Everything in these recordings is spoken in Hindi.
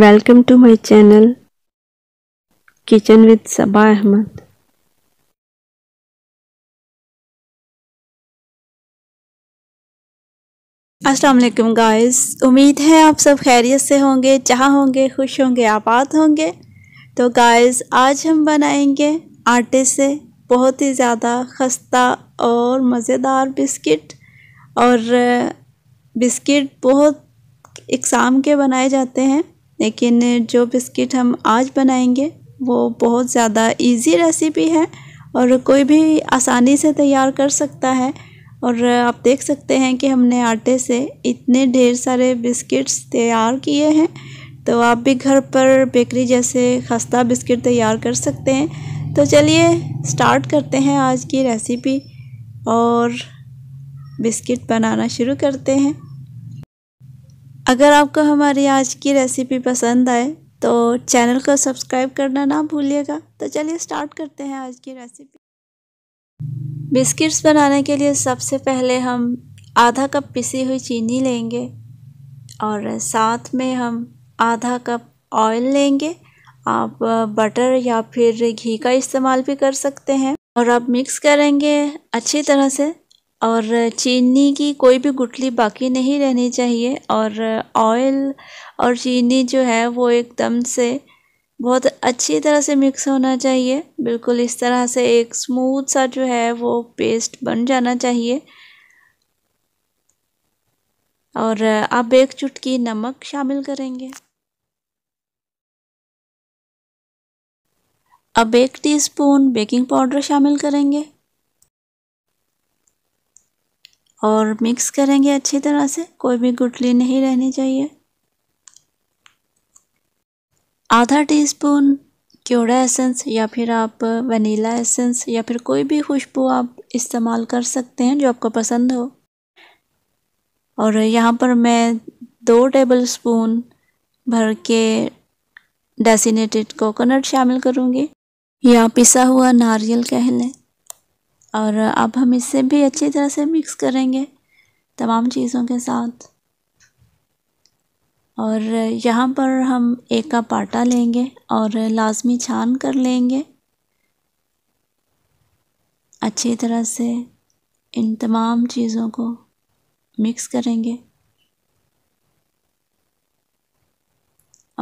welcome to my channel kitchen with Saba Ahmad अस्सलाम वालेकुम गाइस उम्मीद है आप सब खैरियत से होंगे चाह होंगे खुश होंगे आबाद होंगे तो गाइस आज हम बनाएंगे आटे से बहुत ही ज़्यादा खस्ता और मज़ेदार बिस्किट और बिस्किट बहुत इकसाम के बनाए जाते हैं लेकिन जो बिस्किट हम आज बनाएंगे वो बहुत ज़्यादा इजी रेसिपी है और कोई भी आसानी से तैयार कर सकता है और आप देख सकते हैं कि हमने आटे से इतने ढेर सारे बिस्किट्स तैयार किए हैं तो आप भी घर पर बेकरी जैसे खस्ता बिस्किट तैयार कर सकते हैं तो चलिए स्टार्ट करते हैं आज की रेसिपी और बिस्किट बनाना शुरू करते हैं अगर आपको हमारी आज की रेसिपी पसंद आए तो चैनल को सब्सक्राइब करना ना भूलिएगा तो चलिए स्टार्ट करते हैं आज की रेसिपी बिस्किट्स बनाने के लिए सबसे पहले हम आधा कप पिसी हुई चीनी लेंगे और साथ में हम आधा कप ऑयल लेंगे आप बटर या फिर घी का इस्तेमाल भी कर सकते हैं और अब मिक्स करेंगे अच्छी तरह से और चीनी की कोई भी गुटली बाकी नहीं रहनी चाहिए और ऑयल और चीनी जो है वो एकदम से बहुत अच्छी तरह से मिक्स होना चाहिए बिल्कुल इस तरह से एक स्मूथ सा जो है वो पेस्ट बन जाना चाहिए और अब एक चुटकी नमक शामिल करेंगे अब एक टीस्पून बेकिंग पाउडर शामिल करेंगे और मिक्स करेंगे अच्छी तरह से कोई भी गुटली नहीं रहनी चाहिए आधा टीस्पून क्योड़ा एसेंस या फिर आप वनीला एसेंस या फिर कोई भी खुशबू आप इस्तेमाल कर सकते हैं जो आपको पसंद हो और यहाँ पर मैं दो टेबल स्पून भर के डेसिनेटेड कोकोनट शामिल करूँगी या पिसा हुआ नारियल कह लें और अब हम इसे भी अच्छी तरह से मिक्स करेंगे तमाम चीज़ों के साथ और यहाँ पर हम एक का पाटा लेंगे और लाजमी छान कर लेंगे अच्छी तरह से इन तमाम चीज़ों को मिक्स करेंगे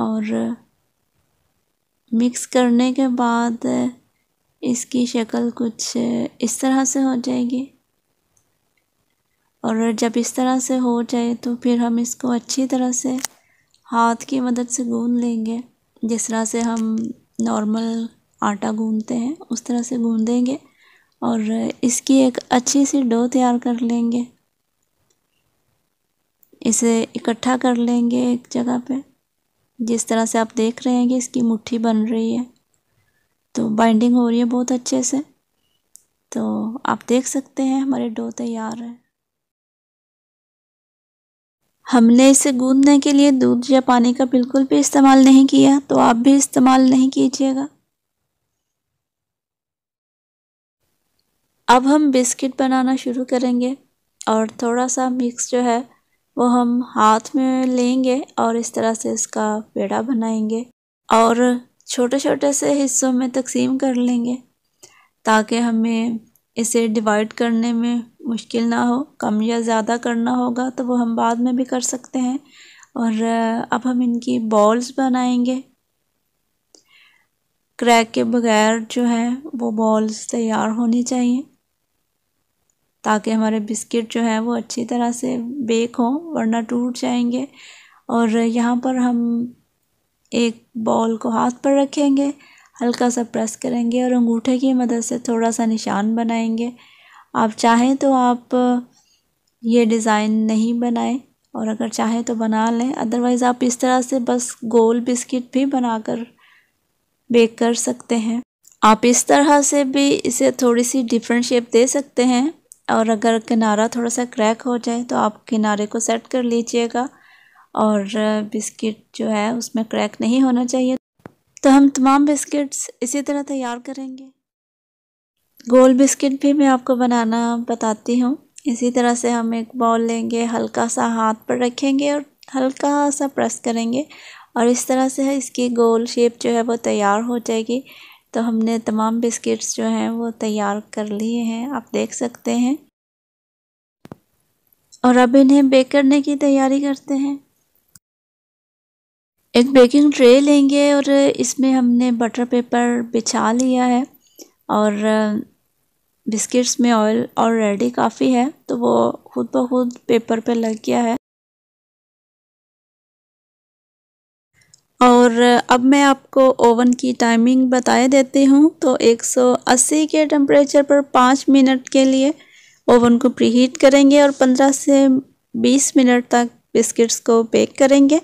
और मिक्स करने के बाद इसकी शक्ल कुछ इस तरह से हो जाएगी और जब इस तरह से हो जाए तो फिर हम इसको अच्छी तरह से हाथ की मदद से गूंद लेंगे जिस तरह से हम नॉर्मल आटा गूंदते हैं उस तरह से गूंदेंगे और इसकी एक अच्छी सी डो तैयार कर लेंगे इसे इकट्ठा कर लेंगे एक जगह पे जिस तरह से आप देख रहे हैं कि इसकी मुट्ठी बन रही है तो बाइंडिंग हो रही है बहुत अच्छे से तो आप देख सकते हैं हमारे डो तैयार है हमने इसे गूंदने के लिए दूध या पानी का बिल्कुल भी इस्तेमाल नहीं किया तो आप भी इस्तेमाल नहीं कीजिएगा अब हम बिस्किट बनाना शुरू करेंगे और थोड़ा सा मिक्स जो है वो हम हाथ में लेंगे और इस तरह से इसका पेड़ा बनाएंगे और छोटे छोटे से हिस्सों में तकसीम कर लेंगे ताकि हमें इसे डिवाइड करने में मुश्किल ना हो कम या ज़्यादा करना होगा तो वो हम बाद में भी कर सकते हैं और अब हम इनकी बॉल्स बनाएंगे क्रैक के बगैर जो है वो बॉल्स तैयार होनी चाहिए ताकि हमारे बिस्किट जो हैं वो अच्छी तरह से बेक हों वरना टूट जाएंगे और यहाँ पर हम एक बॉल को हाथ पर रखेंगे हल्का सा प्रेस करेंगे और अंगूठे की मदद से थोड़ा सा निशान बनाएंगे आप चाहें तो आप ये डिज़ाइन नहीं बनाएं और अगर चाहें तो बना लें अदरवाइज़ आप इस तरह से बस गोल बिस्किट भी बनाकर बेक कर सकते हैं आप इस तरह से भी इसे थोड़ी सी डिफरेंट शेप दे सकते हैं और अगर किनारा थोड़ा सा क्रैक हो जाए तो आप किनारे को सेट कर लीजिएगा और बिस्किट जो है उसमें क्रैक नहीं होना चाहिए तो हम तमाम बिस्किट्स इसी तरह तैयार करेंगे गोल बिस्किट भी मैं आपको बनाना बताती हूँ इसी तरह से हम एक बॉल लेंगे हल्का सा हाथ पर रखेंगे और हल्का सा प्रेस करेंगे और इस तरह से इसकी गोल शेप जो है वो तैयार हो जाएगी तो हमने तमाम बिस्किट्स जो हैं वो तैयार कर लिए हैं आप देख सकते हैं और अब इन्हें बेक करने की तैयारी करते हैं एक बेकिंग ट्रे लेंगे और इसमें हमने बटर पेपर बिछा लिया है और बिस्किट्स में ऑयल ऑलरेडी काफ़ी है तो वो खुद ब खुद पेपर पे लग गया है और अब मैं आपको ओवन की टाइमिंग बताए देती हूँ तो 180 के टेम्परेचर पर पाँच मिनट के लिए ओवन को प्रीहीट करेंगे और 15 से 20 मिनट तक बिस्किट्स को बेक करेंगे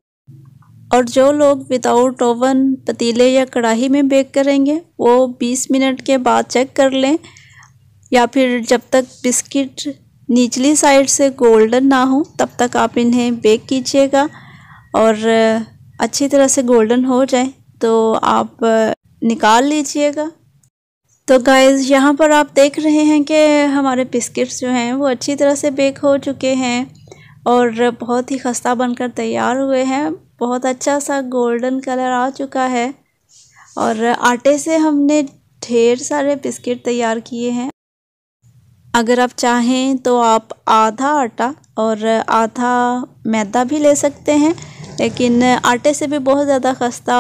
और जो लोग विदाउट ओवन पतीले या कढ़ाई में बेक करेंगे वो 20 मिनट के बाद चेक कर लें या फिर जब तक बिस्किट निचली साइड से गोल्डन ना हो तब तक आप इन्हें बेक कीजिएगा और अच्छी तरह से गोल्डन हो जाए तो आप निकाल लीजिएगा तो गाइस यहाँ पर आप देख रहे हैं कि हमारे बिस्किट्स जो हैं वो अच्छी तरह से बेक हो चुके हैं और बहुत ही खस्ता बनकर तैयार हुए हैं बहुत अच्छा सा गोल्डन कलर आ चुका है और आटे से हमने ढेर सारे बिस्किट तैयार किए हैं अगर आप चाहें तो आप आधा आटा और आधा मैदा भी ले सकते हैं लेकिन आटे से भी बहुत ज़्यादा खस्ता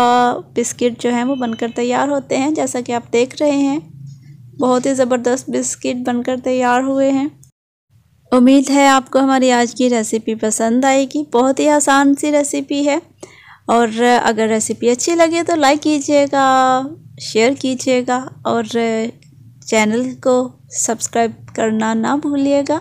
बिस्किट जो है वो बनकर तैयार होते हैं जैसा कि आप देख रहे हैं बहुत ही ज़बरदस्त बिस्किट बनकर तैयार हुए हैं उम्मीद है आपको हमारी आज की रेसिपी पसंद आएगी बहुत ही आसान सी रेसिपी है और अगर रेसिपी अच्छी लगे तो लाइक कीजिएगा शेयर कीजिएगा और चैनल को सब्सक्राइब करना ना भूलिएगा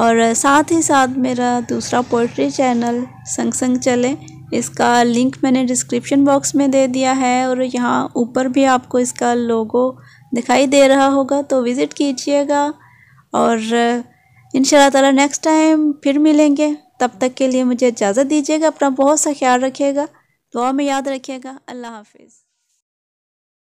और साथ ही साथ मेरा दूसरा पोल्ट्री चैनल संग संग चले इसका लिंक मैंने डिस्क्रिप्शन बॉक्स में दे दिया है और यहाँ ऊपर भी आपको इसका लोगो दिखाई दे रहा होगा तो विज़िट कीजिएगा और इन ताला नेक्स्ट टाइम फिर मिलेंगे तब तक के लिए मुझे इजाज़त दीजिएगा अपना बहुत सा ख्याल रखिएगा दुआ में याद रखिएगा अल्लाह हाफिज़